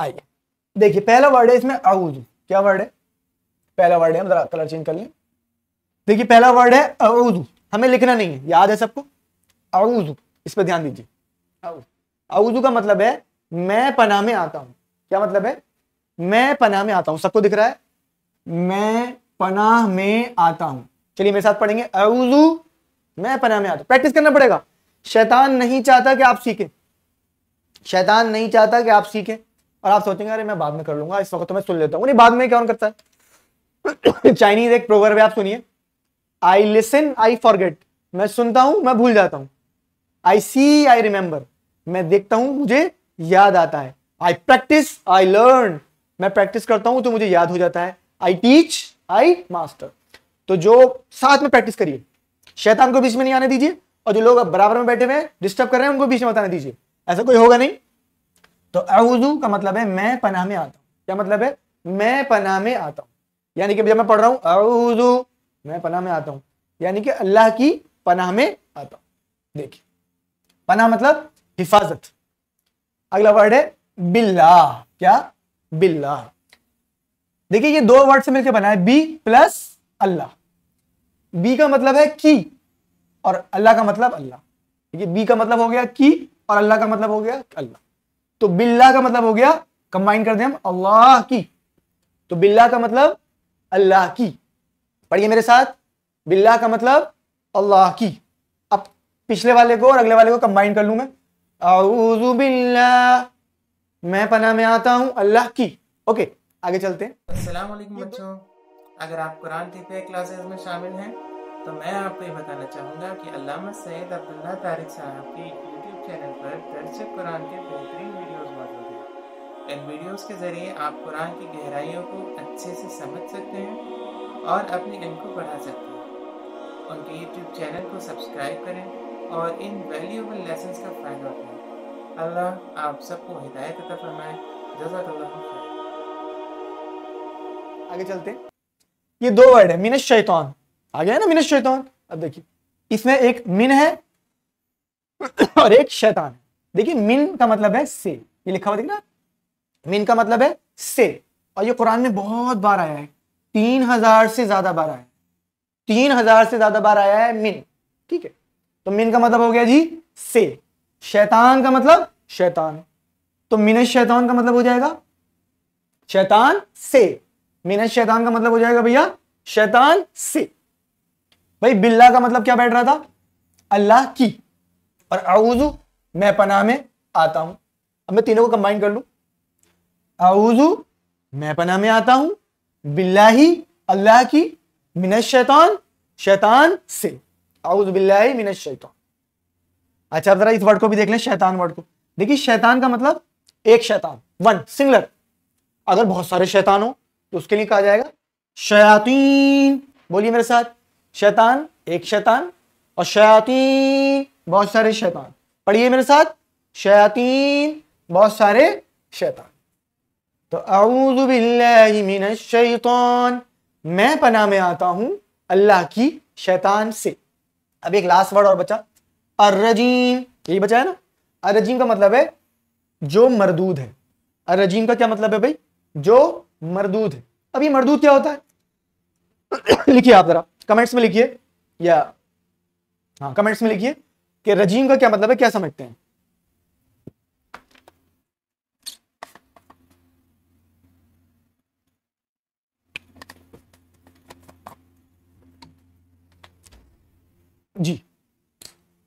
आइए देखिए पहला वर्ड है इसमें आउज क्या वर्ड है पहला वर्ड है जरा कलर चेंज कर लें देखिए पहला वर्ड है अरूजू हमें लिखना नहीं है याद है सबको अरूजू इस पर ध्यान दीजिए अरूजू का मतलब है मैं पना में आता हूं क्या मतलब है मैं पना में आता हूं सबको दिख रहा है मैं पना में आता हूं चलिए मेरे साथ पढ़ेंगे अरूजू मैं पना में आता हूं प्रैक्टिस करना पड़ेगा शैतान नहीं चाहता कि आप सीखें शैतान नहीं चाहता कि आप सीखें और आप सोचेंगे अरे मैं बाद में कर लूंगा इस वक्त तो मैं सुन लेता हूँ नहीं बाद में क्या करता है चाइनीज (coughs) एक प्रोवर्ब है आप सुनिए आई लिसन आई फॉरगेट मैं सुनता हूं मैं भूल जाता हूं आई सी आई रिमेंबर मैं देखता हूं मुझे याद आता है आई प्रैक्टिस आई लर्न मैं प्रैक्टिस करता हूं तो मुझे याद हो जाता है आई टीच आई मास्टर तो जो साथ में प्रैक्टिस करिए शैतान को बीच में नहीं आने दीजिए और जो लोग अब बराबर में बैठे हुए हैं डिस्टर्ब कर रहे हैं उनको बीच में बताने दीजिए ऐसा कोई होगा नहीं तो अवजू का मतलब है मैं पनाह में आता हूँ क्या मतलब है मैं पनाह में आता हूं यानी कि जब मैं पढ़ रहा हूं अवजू मैं पनाह में आता हूं यानी कि अल्लाह की पनाह में आता हूं देखिए पनाह मतलब हिफाजत अगला वर्ड है बिल्ला क्या बिल्ला देखिए ये दो वर्ड से मिलकर बना है बी प्लस अल्लाह बी का मतलब है की और अल्लाह का मतलब अल्लाह देखिए बी का मतलब हो गया की और अल्लाह का मतलब हो गया अल्लाह तो बिल्ला का मतलब हो गया कंबाइन कर दें हम अल्लाह की तो बिल्ला का मतलब अल्लाह की पढ़िए मेरे साथ बिल्ला का मतलब अल्लाह की अब पिछले वाले को और अगले वाले को कंबाइन कर लूँ मैं बिल्ला मैं पना में आता हूँ अल्लाह की ओके आगे चलते हैं अस्सलाम बच्चों अगर आप कुरान टीपीआई क्लासेस में शामिल हैं तो मैं आपको ये बताना चाहूँगा कि अल्लामा सैद अब्दुल्ला तारिक साहब के यूट्यूब चैनल पर दर्ज कुरान के बेहतरीन वीडियोस मौजूद हैं इन वीडियोस के ज़रिए आप कुरान की गहराइयों को अच्छे से समझ सकते हैं और अपने इन को बढ़ा सकते हैं उनके यूट्यूब चैनल को सब्सक्राइब करें और इन वैल्यूबल लेसन का फ़ायदा उठाएँ अल्लाह आप सबको हिदायत तक फरमाए जजाकल्ला आगे चलते हैं ये दो वर्ड है मिनस शैतान आ गया है ना मिनस शैतान अब देखिए इसमें एक मिन है और एक शैतान है देखिए मिन का मतलब है से ये लिखा हुआ देखना मिन का मतलब है से और ये कुरान में बहुत बार आया है तीन हजार से ज्यादा बार आया तीन हजार से ज्यादा बार आया है मिन ठीक है तो मिन का मतलब हो गया जी से शैतान का मतलब शैतान तो मिनस शैतान का मतलब हो जाएगा शैतान से मिनस शैतान का मतलब हो जाएगा भैया शैतान से भाई बिल्ला का मतलब क्या बैठ रहा था अल्लाह की और आउजू मैं पनाह में आता हूं अब मैं तीनों को कंबाइन कर लू आउजू मैं पनाह में आता हूं बिल्लाही अल्लाह की मिनश शैतान शैतान से आउज बिल्लाही मिनश शैतान अच्छा जरा इस वर्ड को भी देख लें शैतान वर्ड को देखिए शैतान का मतलब एक शैतान वन सिंगलर अगर बहुत सारे शैतान हो तो उसके लिए कहा जाएगा शयातीन बोलिए मेरे साथ शैतान एक शैतान और शयातीन बहुत सारे शैतान पढ़िए मेरे साथ शयातीन बहुत सारे शैतान तो शैतान मैं पना में आता हूं अल्लाह की शैतान से अब एक लास्ट वर्ड और बचा अर्रजीम यही बचा है ना अर्रजीम का मतलब है जो मरदूद है अर्रजीम का क्या मतलब है भाई जो मरदूद है अब ये मरदूद क्या होता है (coughs) लिखिए आप जरा कमेंट्स में लिखिए या हाँ कमेंट्स में लिखिए कि रजीम का क्या मतलब है क्या समझते हैं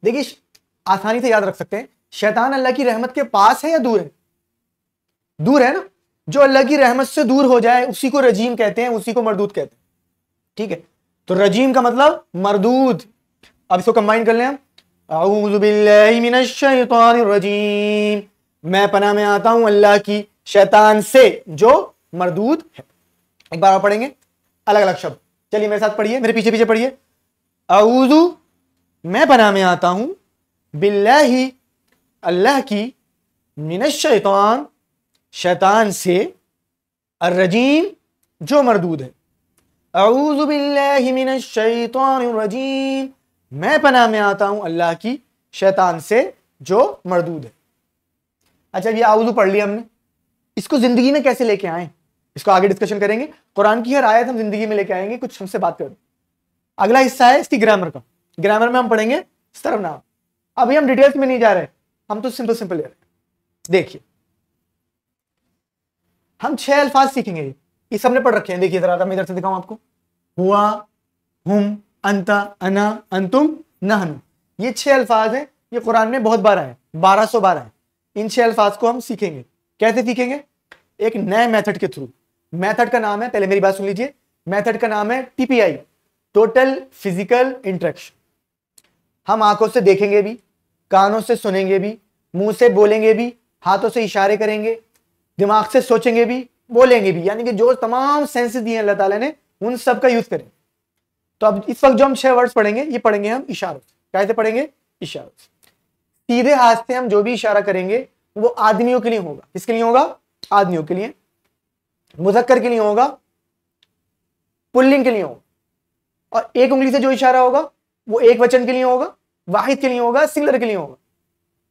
देखिए आसानी से याद रख सकते हैं शैतान अल्लाह की रहमत के पास है या दूर है दूर है ना जो अल्लाह की रहमत से दूर हो जाए उसी को रजीम कहते हैं उसी को मरदूद कहते हैं ठीक है तो रजीम का मतलब मरदूद अब इसको कंबाइन कर लें हम मैं पना में आता हूं अल्लाह की शैतान से जो मरदूद है एक बार आप पढ़ेंगे अलग अलग शब्द चलिए मेरे साथ पढ़िए मेरे पीछे पीछे पढ़िए अऊजू मैं पना में आता हूँ बिल्ला ही अल्लाह की मिनशान शैतान शैतान से अर्रजीम जो मरदूद है अऊज़बिल्लिमिनशैतानरजीम मैं पना में आता हूँ अल्लाह की शैतान से जो मरदूद है अच्छा ये आउज़ पढ़ लिया हमने इसको ज़िंदगी में कैसे लेके आए इसको आगे डिस्कशन करेंगे कुरान की हर आयत हम ज़िंदगी में लेके आएंगे कुछ हमसे बात करें अगला हिस्सा है इसकी ग्रामर का ग्रामर में हम पढ़ेंगे सर्वनाम अभी हम डिटेल्स में नहीं जा रहे हम तो सिंपल सिंपल ले रहे देखिए हम छह अल्फाज सीखेंगे ये सबने पढ़ रखे हैं देखिए जरा मैं इधर से दिखाऊं आपको हुआ हुम अंता अना अंतुम नहन ये छह अल्फाज हैं ये कुरान में बहुत बार आए बारह सौ बारह इन छह अल्फाज को हम सीखेंगे कैसे सीखेंगे एक नए मेथड के थ्रू मेथड का नाम है पहले मेरी बात सुन लीजिए मेथड का नाम है टीपीआई टोटल फिजिकल इंट्रैक्शन हम आंखों से देखेंगे भी कानों से सुनेंगे भी मुंह से बोलेंगे भी हाथों से इशारे करेंगे दिमाग से सोचेंगे भी बोलेंगे भी यानी कि जो तमाम सेंसेस दिए हैं अल्लाह ने उन सब का यूज करें तो अब इस वक्त जो हम छह वर्ड्स पढ़ेंगे ये पढ़ेंगे हम इशारों से कैसे पढ़ेंगे इशारों से सीधे हाथ से हम जो भी इशारा करेंगे वो आदमियों के लिए होगा किसके लिए होगा आदमियों के लिए मुजक्कर के लिए होगा पुल्लिंग के लिए होगा और एक उंगली से जो इशारा होगा वो एक वचन के लिए होगा वाहिद के लिए होगा सिंगलर के लिए होगा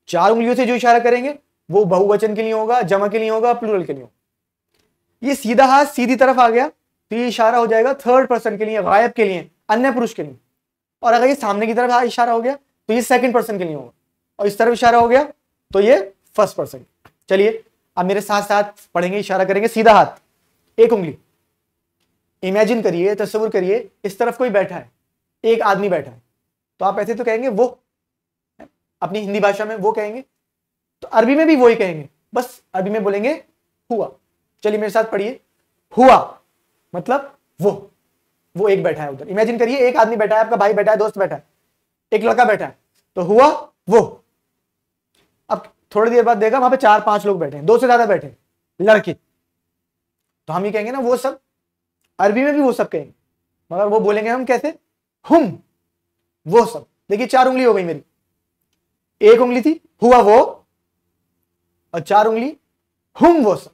चार उंगलियों से जो इशारा करेंगे वो बहुवचन के लिए होगा जमा के लिए होगा प्लूरल के लिए होगा ये सीधा हाथ सीधी तरफ आ गया तो ये इशारा हो जाएगा थर्ड पर्सन के लिए गायब के लिए अन्य पुरुष के लिए और अगर ये सामने की तरफ इशारा हो गया तो ये सेकंड पर्सन के लिए होगा और इस तरफ इशारा हो गया तो ये फर्स्ट पर्सन चलिए अब मेरे साथ साथ पढ़ेंगे इशारा करेंगे सीधा हाथ एक उंगली इमेजिन करिए तस्वुर करिए इस तरफ कोई बैठा है एक आदमी बैठा है तो आप ऐसे तो कहेंगे वो अपनी हिंदी भाषा में वो कहेंगे तो अरबी में भी वो ही कहेंगे बस अरबी में बोलेंगे हुआ चलिए मेरे साथ पढ़िए हुआ मतलब वो वो एक बैठा है उधर इमेजिन करिए एक आदमी बैठा है आपका भाई बैठा है दोस्त बैठा है एक लड़का बैठा है तो हुआ वो अब थोड़ी देर बाद देखा वहां पे चार पांच लोग बैठे हैं दो से ज्यादा बैठे लड़के तो हम ही कहेंगे ना वो सब अरबी में भी वो सब कहेंगे मगर वो बोलेंगे हम कैसे हम वो सब देखिए चार उंगली हो गई मेरी एक उंगली थी हुआ वो और चार उंगली हुम वो सब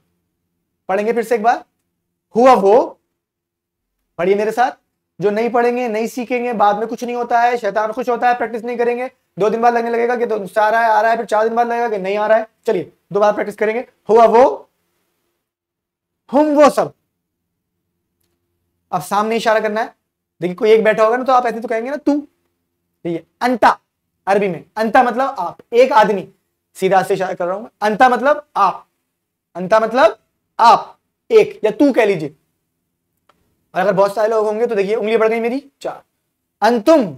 पढ़ेंगे फिर से एक बार हुआ वो पढ़िए मेरे साथ जो नहीं पढ़ेंगे नहीं सीखेंगे बाद में कुछ नहीं होता है शैतान खुश होता है प्रैक्टिस नहीं करेंगे दो दिन बाद लगने लगेगा कि तो आ रहा है आ रहा है फिर चार दिन बाद लगेगा कि नहीं आ रहा है चलिए दोबारा प्रैक्टिस करेंगे हुआ वो हम वो सब अब सामने इशारा करना है देखिए कोई एक बैठा होगा ना तो आप ऐसे तो कहेंगे ना तू ठीक तो है अंता अरबी में अंता मतलब आप एक आदमी सीधा से इशारा कर रहा हूं अंता मतलब आप अंता मतलब आप एक या तू कह लीजिए और अगर बहुत सारे लोग होंगे तो देखिए उंगली बढ़ गई मेरी चार अंतुम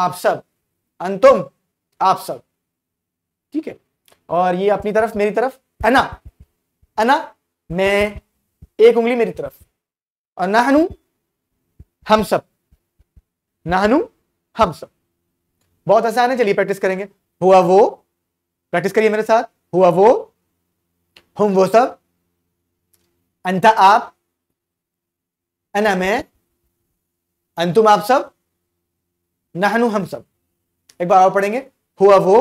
आप सब अंतुम आप सब ठीक है और ये अपनी तरफ मेरी तरफ अना अना मैं एक उंगली मेरी तरफ और नहनु हम सब नहनु हम सब बहुत आसान है चलिए प्रैक्टिस करेंगे हुआ वो प्रैक्टिस करिए मेरे साथ हुआ वो हम वो सब अंता आप अना मैं अंतुम आप सब नहनु हम सब एक बार और पढ़ेंगे हुआ वो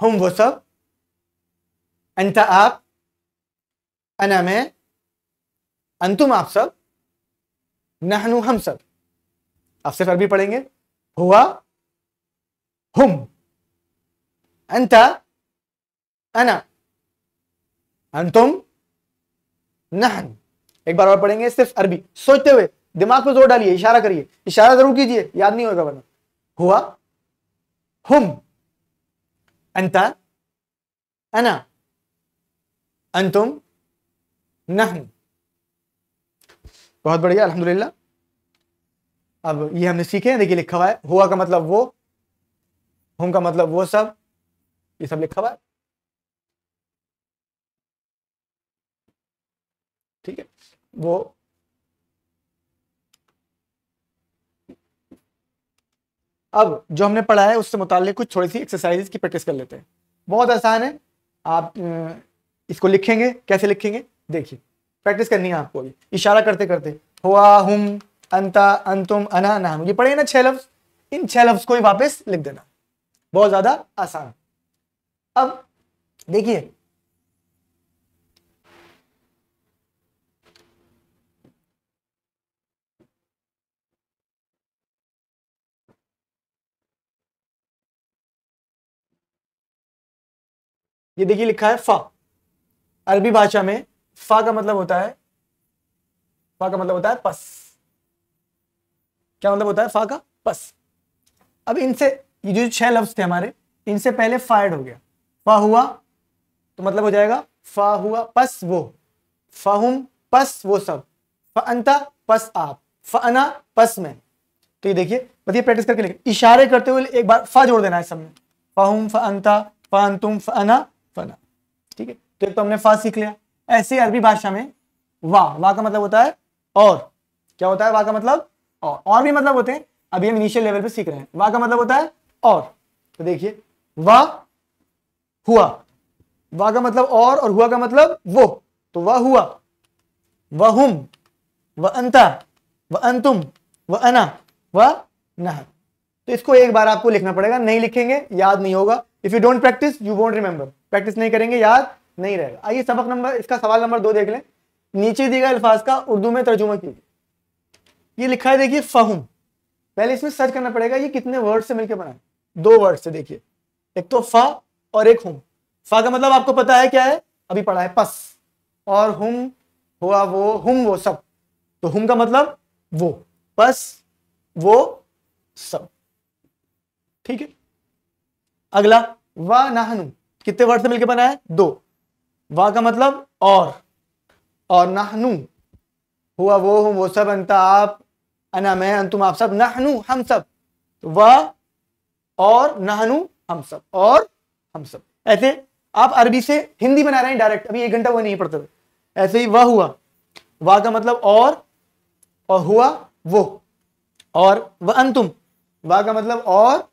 हम वो सब अंता आप अना मैं अंतुम आप सब नहनु हम सब आप सिर्फ अरबी पढ़ेंगे हुआ هم أنت أنا أنتم نحن एक बार और पढ़ेंगे सिर्फ अरबी सोचते हुए दिमाग पर जोर डालिए इशारा करिए इशारा जरूर कीजिए याद नहीं होगा वरना हुआ हम अंता अना अंतुम नहन बहुत बढ़िया अल्हम्दुलिल्लाह अब ये हमने सीखे हैं देखिए लिखा हुआ है हुआ का मतलब वो होम का मतलब वो सब ये सब लिखा हुआ है ठीक है वो अब जो हमने पढ़ा है उससे मुताल कुछ थोड़ी सी एक्सरसाइजेस की प्रैक्टिस कर लेते हैं बहुत आसान है आप इसको लिखेंगे कैसे लिखेंगे देखिए प्रैक्टिस करनी है आपको भी इशारा करते करते हुआ हुम अंता अंतुम अना नाम ये पढ़े ना छह लफ्ज इन छह लफ्ज को ही वापस लिख देना बहुत ज्यादा आसान अब देखिए ये देखिए लिखा है फा अरबी भाषा में फा का मतलब होता है फा का मतलब होता है पस क्या मतलब होता है फा का पस अब इनसे ये जो छह लफ्ज थे हमारे इनसे पहले फायर्ड हो गया फा हुआ तो मतलब हो जाएगा फा हुआ पस वो फाहुम पस वो सब फंता पस आप फना पस में तो ये देखिए बताइए मतलब प्रैक्टिस करके लिखे इशारे करते हुए एक बार फा जोड़ देना है सब में फंता फअंता फअंतुम फअना फना ठीक है तो एक तो हमने फा सीख लिया ऐसे अरबी भाषा में वाह वाह का मतलब होता है और क्या होता है वाह का मतलब और और भी मतलब होते हैं अभी हम इनिशियल लेवल पे सीख रहे हैं वाह का मतलब होता है और तो देखिए वह हुआ वाह का मतलब और और हुआ का मतलब वो तो वह हुआ वह हुम वह अंता वह अंतुम वह अना वह नह तो इसको एक बार आपको लिखना पड़ेगा नहीं लिखेंगे याद नहीं होगा if you don't practice you won't remember practice नहीं करेंगे याद नहीं रहेगा आइए सबक नंबर इसका सवाल नंबर दो देख लें नीचे दिए गए अल्फाज का उर्दू में तर्जुमा कीजिए ये लिखा है देखिए फहम पहले इसमें सर्च करना पड़ेगा ये कितने वर्ड से मिलकर बना है दो वर्ड से देखिए एक तो फा और एक हुम फा का मतलब आपको पता है क्या है अभी पढ़ा है पस और हुम हुआ वो हुम वो सब तो हुम का मतलब वो पस वो सब ठीक है अगला वा नाहनु कितने वर्ड से मिलकर बना है दो वा का मतलब और और नाहनु हुआ वो हम वो सब अंता आप अना मैं अंतुम आप सब नाहनु हम सब तो वा वह और नहनु हम सब और हम सब ऐसे आप अरबी से हिंदी बना रहे हैं डायरेक्ट अभी एक घंटा हुआ नहीं पढ़ते थे ऐसे ही वह हुआ वाह का मतलब और और हुआ वो और वह अंतुम वह का मतलब और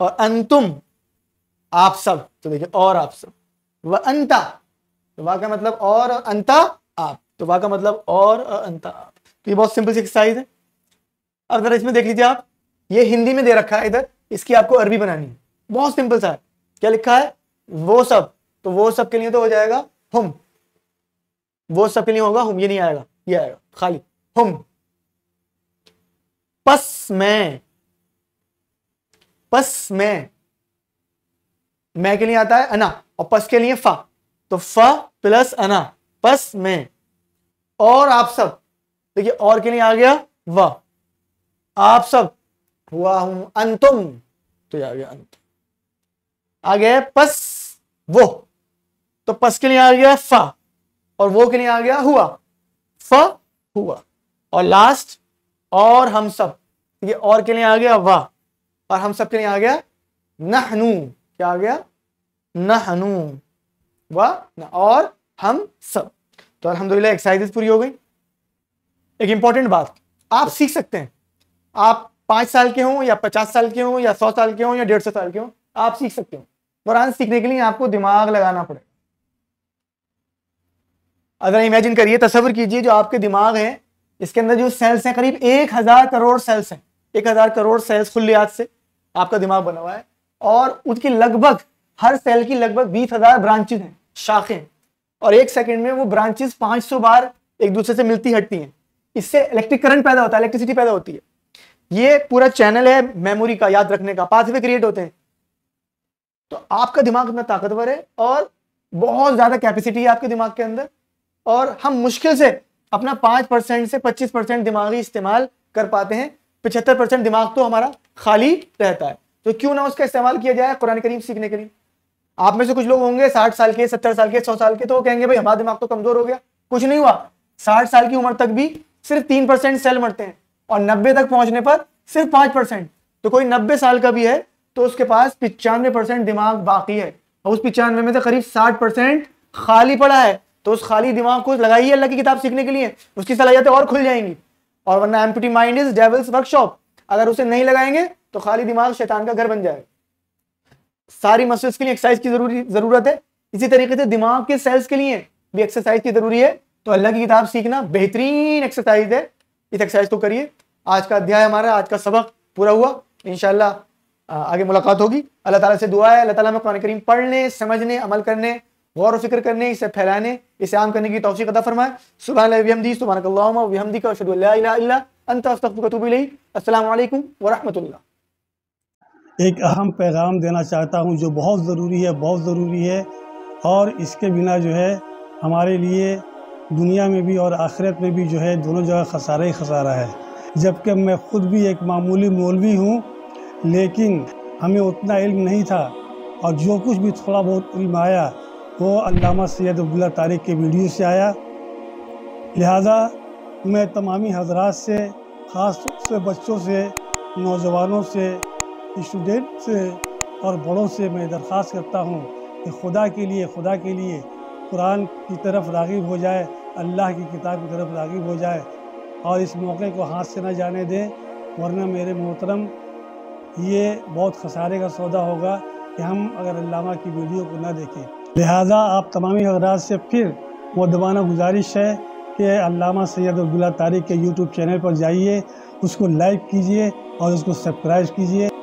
और अंतुम आप सब तो देखिए और आप सब वह अंता तो वाह का मतलब और और अंता आप तो वाह का मतलब और और अंता आप तो ये बहुत सिंपल सी एक्सरसाइज है अब जरा इसमें देख लीजिए आप ये हिंदी में दे रखा है इधर इसकी आपको अरबी बनानी है बहुत सिंपल सा है क्या लिखा है वो सब तो वो सब के लिए तो हो जाएगा हम वो सब के लिए होगा हम ये नहीं आएगा ये आएगा खाली हम पस में पस में मैं के लिए आता है अना और पस के लिए फा तो फ प्लस अना पस में और आप सब देखिए और के लिए आ गया वह आप सब हुआ हूं अंतुम तो आ गया अंत आ गया पस वो तो पस के लिए आ गया फ और वो के लिए आ गया हुआ फ हुआ और लास्ट और हम सब तो ये और के लिए आ गया वाह और हम सब के लिए आ गया नहनू क्या आ गया नहनू वाह और हम सब तो अलहमदुल्ला एक्सरसाइजेस पूरी हो गई एक इंपॉर्टेंट बात आप सीख सकते हैं आप पांच साल के हों या पचास साल के हों या सौ साल के हों या डेढ़ सौ साल के हों आप सीख सकते हो कुरान सीखने के लिए आपको दिमाग लगाना पड़ेगा अगर इमेजिन करिए तस्वर कीजिए जो आपके दिमाग है इसके अंदर जो सेल्स हैं करीब एक हज़ार करोड़ सेल्स हैं एक हज़ार करोड़ सेल्स खुल्लियात से आपका दिमाग बना हुआ है और उसकी लगभग हर सेल की लगभग बीस हज़ार ब्रांचेज हैं शाखें और एक सेकंड में वो ब्रांचेज 500 बार एक दूसरे से मिलती हटती हैं इससे इलेक्ट्रिक करंट पैदा होता है इलेक्ट्रिसिटी पैदा होती है ये पूरा चैनल है मेमोरी का याद रखने का पाथवे क्रिएट होते हैं तो आपका दिमाग इतना ताकतवर है और बहुत ज्यादा कैपेसिटी है आपके दिमाग के अंदर और हम मुश्किल से अपना पांच परसेंट से पच्चीस परसेंट दिमागी इस्तेमाल कर पाते हैं पचहत्तर परसेंट दिमाग तो हमारा खाली रहता है तो क्यों ना उसका इस्तेमाल किया जाए कुरान करीम सीखने के लिए आप में से कुछ लोग होंगे साठ साल के सत्तर साल के सौ साल के तो कहेंगे भाई हमारा दिमाग तो कमजोर हो गया कुछ नहीं हुआ साठ साल की उम्र तक भी सिर्फ तीन परसेंट सेल मरते हैं और नब्बे तक पहुंचने पर सिर्फ पांच परसेंट तो कोई नब्बे साल का भी है तो उसके पास पिचानवे परसेंट दिमाग बाकी है और उस पिचानवे में से करीब साठ परसेंट खाली पड़ा है तो उस खाली दिमाग को लगाइए अल्लाह की किताब सीखने के लिए उसकी सलाहियतें और खुल जाएंगी और वरना empty mind is devil's workshop अगर उसे नहीं लगाएंगे तो खाली दिमाग शैतान का घर बन जाएगा सारी मसल्स के लिए एक्सरसाइज की जरूरी जरूरत है इसी तरीके से दिमाग के सेल्स के लिए भी एक्सरसाइज की जरूरी है तो अल्लाह की किताब सीखना बेहतरीन एक्सरसाइज है इस एक्सरसाइज को करिए आज का अध्याय हमारा आज का सबक पूरा हुआ इनशाला आगे मुलाकात होगी अल्लाह ताला से दुआ है अल्लाह ताला हमें कुरान करीम पढ़ने समझने अमल करने गौर फिक्र करने इसे फैलाने इसे आम करने की तोफ़ी अदा फरमाए सुबह हमदी सुबह हमदी का अल्लाम वरहमल एक अहम पैगाम देना चाहता हूँ जो बहुत ज़रूरी है बहुत ज़रूरी है और इसके बिना जो है हमारे लिए दुनिया में भी और आखिरत में भी जो है दोनों जगह खसारा ही खसारा है जबकि मैं ख़ुद भी एक मामूली मौलवी हूँ लेकिन हमें उतना इल्म नहीं था और जो कुछ भी थोड़ा बहुत इल्म आया वो अल्लामा सैद अब्दुल्ला तारिक के वीडियो से आया लिहाजा मैं तमामी हजरात से ख़ास तौर से बच्चों से नौजवानों से स्टूडेंट से और बड़ों से मैं दरख्वास्त करता हूँ कि खुदा के लिए खुदा के लिए कुरान की तरफ रागिब हो जाए अल्लाह की किताब की तरफ रागिब हो जाए और इस मौके को हाथ से ना जाने दें वरना मेरे मोहतरम ये बहुत खसारे का सौदा होगा कि हम अगर अलामा की वीडियो को ना देखें लिहाजा आप तमामी हजरात से फिर वो दबाना गुजारिश है कि अल्लामा सैद अब्दुल्ला तारिक के यूट्यूब चैनल पर जाइए उसको लाइक कीजिए और उसको सब्सक्राइब कीजिए